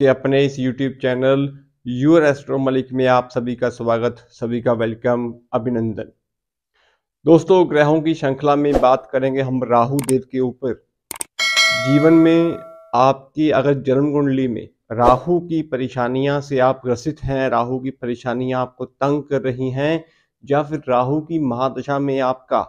के अपने इस YouTube channel your astro Malik में आप सभी का स्वागत सभी का वेलकम अभिनंदन दोस्तों ग्रहों की श्रृंखला में बात करेंगे हम राहु देव के ऊपर जीवन में आपकी अगर जन्म कुंडली में राहु की परेशानियां से आप ग्रसित हैं राहु की परेशानियां आपको तंग कर रही हैं या फिर राहु की महादशा में आपका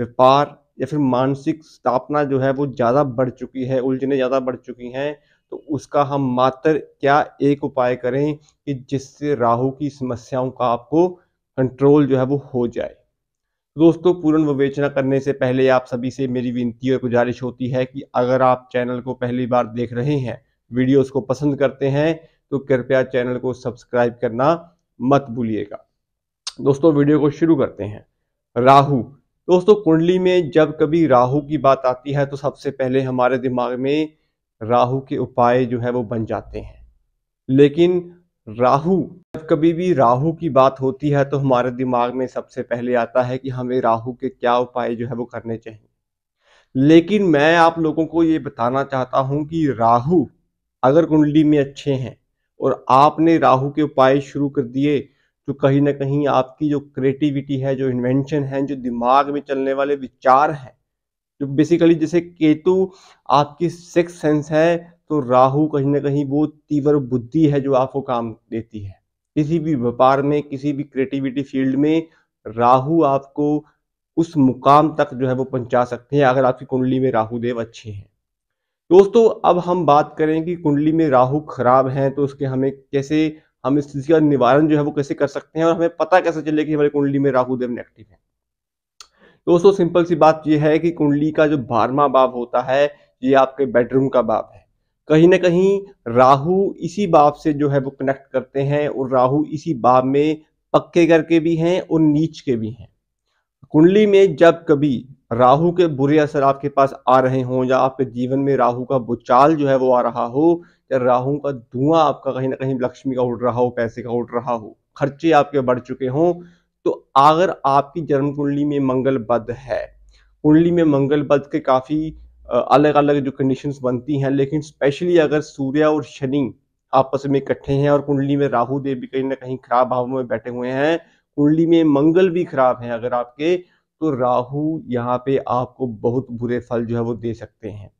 व्यापार या फिर मानसिक स्थापना जो है वो ज़्यादा बढ़ चुकी है उलझने ज़्यादा बढ़ चुकी हैं तो उसका हम मात्र क्या एक उपाय करें कि जिससे राहु की समस्याओं का आपको कंट्रोल जो है वो हो जाए दोस्तों पूर्ण विवेचना करने से पहले आप सभी से मेरी विनती और गुजारिश होती है कि अगर आप चैनल को पहली बार देख रहे हैं वीडियोस को पसंद करते हैं तो कृपया चैनल को सब्सक्राइब करना मत भूलिएगा दोस्तों वीडियो को शुरू करते हैं राहु दोस्तों कुंडली में जब कभी राहु की बात आती है तो सबसे पहले हमारे दिमाग में राहु के उपाय जो है वो बन जाते हैं लेकिन राहु जब कभी भी राहु की बात होती है तो हमारे दिमाग में सबसे पहले आता है कि हमें राहु के क्या उपाय जो है वो करने चाहिए लेकिन मैं आप लोगों को ये बताना चाहता हूँ कि राहु अगर कुंडली में अच्छे हैं और आपने राहु के उपाय शुरू कर दिए तो कहीं ना कहीं आपकी जो क्रिएटिविटी है जो इन्वेंशन है जो दिमाग में चलने वाले विचार हैं जो बेसिकली जैसे केतु आपकी सिक्स सेंस है तो राहु कहीं ना कहीं वो तीव्र बुद्धि है जो आपको काम देती है किसी भी व्यापार में किसी भी क्रिएटिविटी फील्ड में राहु आपको उस मुकाम तक जो है वो पहुंचा सकते हैं अगर आपकी कुंडली में राहु देव अच्छे हैं दोस्तों अब हम बात करें कि कुंडली में राहु खराब हैं तो उसके हमें कैसे हम इस चीज़ का निवारण जो है वो कैसे कर सकते हैं और हमें पता कैसे चले कि हमारी कुंडली में राहु देव नेगेटिव है दोस्तों सिंपल सी बात यह है कि कुंडली का जो बारहवा भाव होता है ये आपके बेडरूम का भाव है कहीं ना कहीं राहु इसी भाव से जो है वो कनेक्ट करते हैं और राहु इसी भाव में पक्के घर के भी हैं और नीच के भी हैं कुंडली में जब कभी राहु के बुरे असर आपके पास आ रहे हों या आपके जीवन में राहु का बुचाल जो है वो आ रहा हो या राहु का धुआं आपका कहीं ना कहीं लक्ष्मी का उड़ रहा हो पैसे का उड़ रहा हो खर्चे आपके बढ़ चुके हों तो अगर आपकी जन्म कुंडली में मंगल बद है कुंडली में मंगल बद के काफ़ी अलग अलग जो कंडीशंस बनती हैं लेकिन स्पेशली अगर सूर्य और शनि आपस में इकट्ठे हैं और कुंडली में राहु देव भी कहीं ना कहीं खराब भाव में बैठे हुए हैं कुंडली में मंगल भी खराब है अगर आपके तो राहु यहाँ पे आपको बहुत बुरे फल जो है वो दे सकते हैं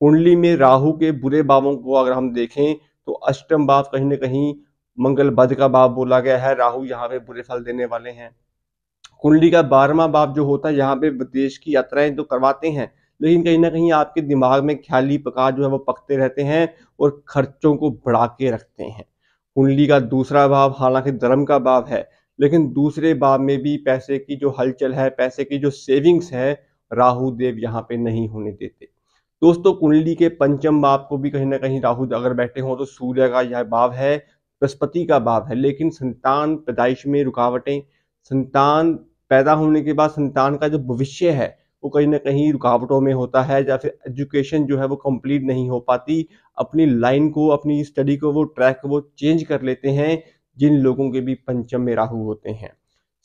कुंडली में राहु के बुरे भावों को अगर हम देखें तो अष्टम भाव कहीं ना कहीं मंगल बद का बाप बोला गया है राहु यहाँ पे बुरे फल देने वाले हैं कुंडली का बारहवा बाप जो होता है यहाँ पे विदेश की यात्राएं तो करवाते हैं लेकिन कहीं ना कहीं आपके दिमाग में ख्याली पका जो है वो पकते रहते हैं और खर्चों को बढ़ा के रखते हैं कुंडली का दूसरा भाव हालांकि धर्म का भाव है लेकिन दूसरे भाव में भी पैसे की जो हलचल है पैसे की जो सेविंग्स है राहु देव यहाँ पे नहीं होने देते दोस्तों कुंडली के पंचम भाव को भी कहीं ना कहीं राहु अगर बैठे हों तो सूर्य का यह भाव है बृहस्पति का भाव है लेकिन संतान पैदाइश में रुकावटें संतान पैदा होने के बाद संतान का जो भविष्य है वो कहीं ना कहीं रुकावटों में होता है या फिर एजुकेशन जो है वो कंप्लीट नहीं हो पाती अपनी लाइन को अपनी स्टडी को वो ट्रैक वो चेंज कर लेते हैं जिन लोगों के भी पंचम में राहु होते हैं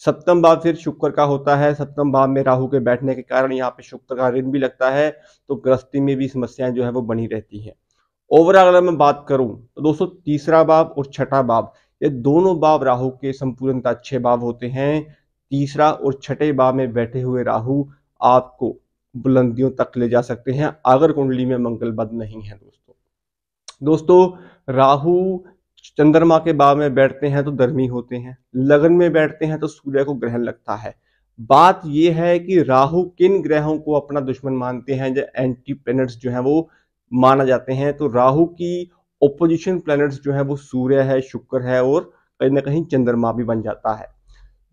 सप्तम भाव फिर शुक्र का होता है सप्तम भाव में राहु के बैठने के कारण यहाँ पे शुक्र का ऋण भी लगता है तो गृहस्थी में भी समस्याएं जो है वो बनी रहती है ओवरऑल अगर मैं बात करूं तो दोस्तों तीसरा बाब और छठा बाब ये दोनों भाव राहु के संपूर्णता छह बाब होते हैं तीसरा और छठे बाब में बैठे हुए राहु आपको बुलंदियों तक ले जा सकते हैं अगर कुंडली में मंगल बद नहीं है दोस्तों दोस्तों राहु चंद्रमा के बाब में बैठते हैं तो गर्मी होते हैं लगन में बैठते हैं तो सूर्य को ग्रहण लगता है बात यह है कि राहु किन ग्रहों को अपना दुश्मन मानते हैं जो एंटी जो हैं वो माना जाते हैं तो राहु की ओपोजिशन प्लैनेट्स जो है वो सूर्य है शुक्र है और कहीं ना कहीं चंद्रमा भी बन जाता है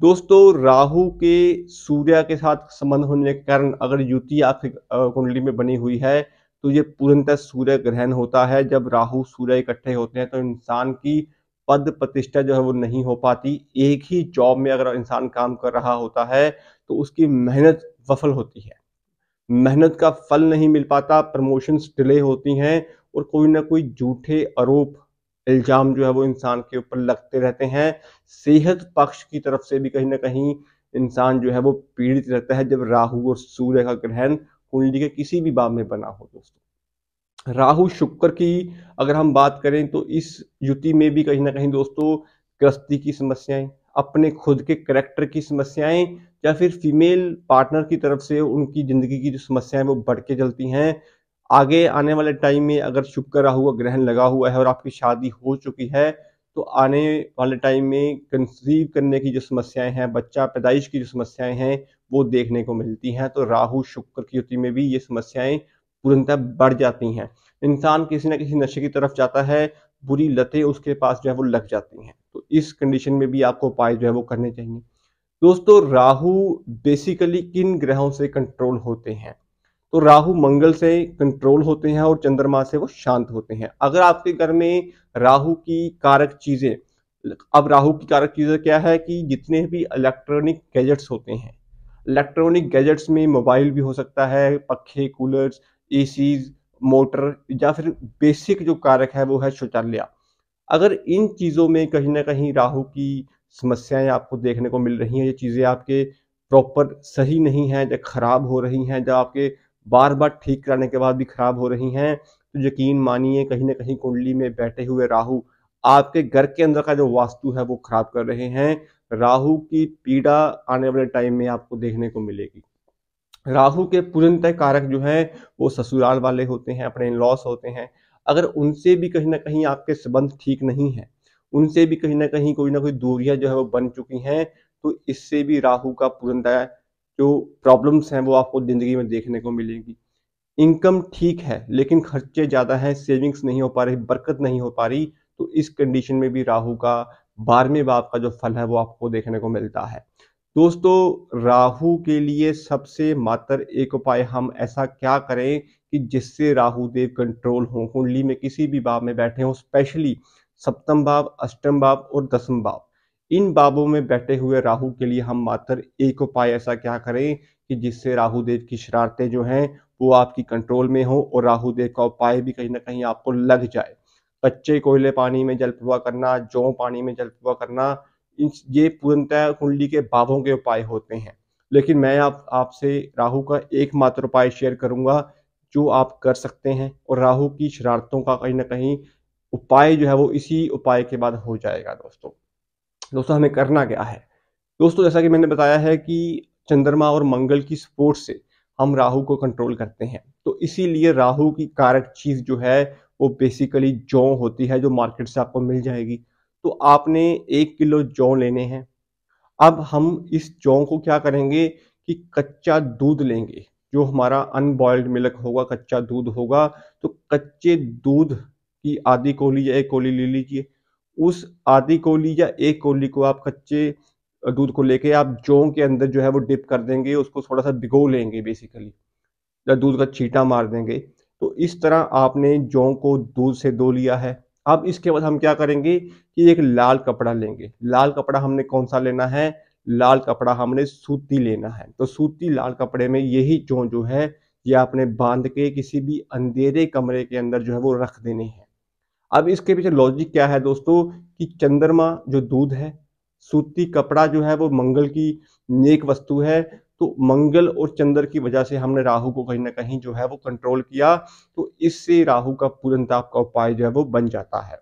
दोस्तों राहु के सूर्य के साथ संबंध होने के कारण अगर युति आपकी कुंडली में बनी हुई है तो ये पूर्णतः सूर्य ग्रहण होता है जब राहु सूर्य इकट्ठे होते हैं तो इंसान की पद प्रतिष्ठा जो है वो नहीं हो पाती एक ही जॉब में अगर इंसान काम कर रहा होता है तो उसकी मेहनत सफल होती है मेहनत का फल नहीं मिल पाता प्रमोशंस डिले होती हैं और कोई ना कोई झूठे आरोप इल्ज़ाम जो है वो इंसान के ऊपर लगते रहते हैं सेहत पक्ष की तरफ से भी कहीं ना कहीं इंसान जो है वो पीड़ित रहता है जब राहु और सूर्य का ग्रहण कुंडली के किसी भी बाब में बना हो दोस्तों राहु शुक्र की अगर हम बात करें तो इस युति में भी कहीं ना कहीं दोस्तों ग्रस्ती की समस्याएं अपने खुद के करेक्टर की समस्याएं या फिर फीमेल पार्टनर की तरफ से उनकी ज़िंदगी की जो समस्याएं वो बढ़ के चलती हैं आगे आने वाले टाइम में अगर शुक्र राहु का ग्रहण लगा हुआ है और आपकी शादी हो चुकी है तो आने वाले टाइम में कंसीव करने की जो समस्याएं हैं बच्चा पैदाइश की जो समस्याएं हैं वो देखने को मिलती हैं तो राहु शुक्र की युति में भी ये समस्याएं पूर्णतः बढ़ जाती हैं इंसान किसी ना किसी नशे की तरफ जाता है बुरी लतें उसके पास जो है वो लग जाती हैं तो इस कंडीशन में भी आपको उपाय जो है वो करने चाहिए दोस्तों राहु बेसिकली किन ग्रहों से कंट्रोल होते हैं तो राहु मंगल से कंट्रोल होते हैं और चंद्रमा से वो शांत होते हैं अगर आपके घर में राहु की कारक चीज़ें अब राहु की कारक चीज़ें क्या है कि जितने भी इलेक्ट्रॉनिक गैजेट्स होते हैं इलेक्ट्रॉनिक गैजेट्स में मोबाइल भी हो सकता है पखे कूलर्स एसीज मोटर या फिर बेसिक जो कारक है वो है शौचालय अगर इन चीज़ों में कहीं ना कहीं राहु की समस्याएं आपको देखने को मिल रही हैं ये चीज़ें आपके प्रॉपर सही नहीं हैं या ख़राब हो रही हैं जब आपके बार बार ठीक कराने के बाद भी ख़राब हो रही हैं तो यकीन मानिए कहीं ना कहीं कुंडली में बैठे हुए राहु आपके घर के अंदर का जो वास्तु है वो खराब कर रहे हैं राहु की पीड़ा आने वाले टाइम में आपको देखने को मिलेगी राहु के पूजनतः कारक जो हैं वो ससुराल वाले होते हैं अपने लॉस होते हैं अगर उनसे भी कहीं ना कहीं आपके संबंध ठीक नहीं है उनसे भी कहीं ना कहीं कोई ना कोई दूरियां जो है वो बन चुकी हैं तो इससे भी राहु का पुरंदा जो प्रॉब्लम्स हैं वो आपको ज़िंदगी में देखने को मिलेगी इनकम ठीक है लेकिन खर्चे ज़्यादा हैं सेविंग्स नहीं हो पा रही बरकत नहीं हो पा रही तो इस कंडीशन में भी राहु का बारहवें बाप का जो फल है वो आपको देखने को मिलता है दोस्तों राहु के लिए सबसे मात्र एक उपाय हम ऐसा क्या करें कि जिससे राहु देव कंट्रोल हो कुंडली में किसी भी बाप में बैठे हों स्पेशली सप्तम भाव अष्टम भाव और दसम भाव इन बाबों में बैठे हुए राहु के लिए हम मात्र एक उपाय ऐसा क्या करें कि जिससे राहु देव की शरारतें जो हैं वो आपकी कंट्रोल में हो और राहु देव का उपाय भी कहीं ना कहीं आपको लग जाए कच्चे कोयले पानी में जल प्रवाह करना जौ पानी में जल प्रवाह करना ये पूर्णतः कुंडली के बाबों के उपाय होते हैं लेकिन मैं आप आपसे राहु का एकमात्र उपाय शेयर करूंगा जो आप कर सकते हैं और राहु की शरारतों का कहीं ना कहीं उपाय जो है वो इसी उपाय के बाद हो जाएगा दोस्तों दोस्तों हमें करना क्या है दोस्तों जैसा कि मैंने बताया है कि चंद्रमा और मंगल की सपोर्ट से हम राहु को कंट्रोल करते हैं तो इसीलिए राहु की कारक चीज़ जो है वो बेसिकली जौ होती है जो मार्केट से आपको मिल जाएगी तो आपने एक किलो जौ लेने हैं अब हम इस जौ को क्या करेंगे कि कच्चा दूध लेंगे जो हमारा अनबॉइल्ड मिल्क होगा कच्चा दूध होगा तो कच्चे दूध की आधी कोहली या एक कोली ले लीजिए उस आधी कोहली या एक कोहली को आप कच्चे दूध को लेके आप जोंग के अंदर जो है वो डिप कर देंगे उसको थोड़ा सा भिगो लेंगे बेसिकली या दूध का छीटा मार देंगे तो इस तरह आपने जौ को दूध से धो लिया है अब इसके बाद हम क्या करेंगे कि एक लाल कपड़ा लेंगे लाल कपड़ा हमने कौन सा लेना है लाल कपड़ा हमने सूती लेना है तो सूती लाल कपड़े में यही जो जो है ये आपने बांध के किसी भी अंधेरे कमरे के अंदर जो है वो रख देने हैं अब इसके पीछे लॉजिक क्या है दोस्तों कि चंद्रमा जो दूध है सूती कपड़ा जो है वो मंगल की नेक वस्तु है तो मंगल और चंद्र की वजह से हमने राहु को कहीं ना कहीं जो है वो कंट्रोल किया तो इससे राहु का पूजन ताप का उपाय जो है वो बन जाता है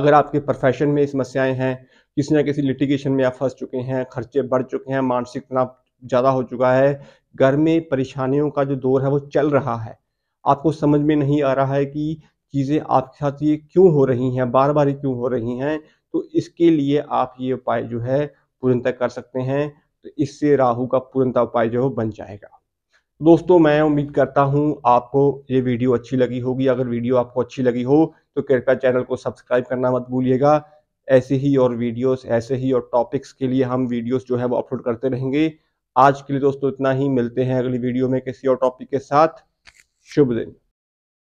अगर आपके प्रोफेशन में समस्याएं हैं किसी ना किसी लिटिगेशन में आप फंस चुके हैं खर्चे बढ़ चुके हैं मानसिक तनाव ज़्यादा हो चुका है घर में परेशानियों का जो दौर है वो चल रहा है आपको समझ में नहीं आ रहा है कि चीज़ें आपके साथ ये क्यों हो रही हैं बार बार क्यों हो रही हैं तो इसके लिए आप ये उपाय जो है पूर्णतः कर सकते हैं तो इससे राहु का पूर्णतः उपाय जो है बन जाएगा दोस्तों मैं उम्मीद करता हूं आपको ये वीडियो अच्छी लगी होगी अगर वीडियो आपको अच्छी लगी हो तो कृपया चैनल को सब्सक्राइब करना मत भूलिएगा ऐसे ही और वीडियोस ऐसे ही और टॉपिक्स के लिए हम वीडियोस जो है वो अपलोड करते रहेंगे आज के लिए दोस्तों इतना ही मिलते हैं अगली वीडियो में किसी और टॉपिक के साथ शुभ दिन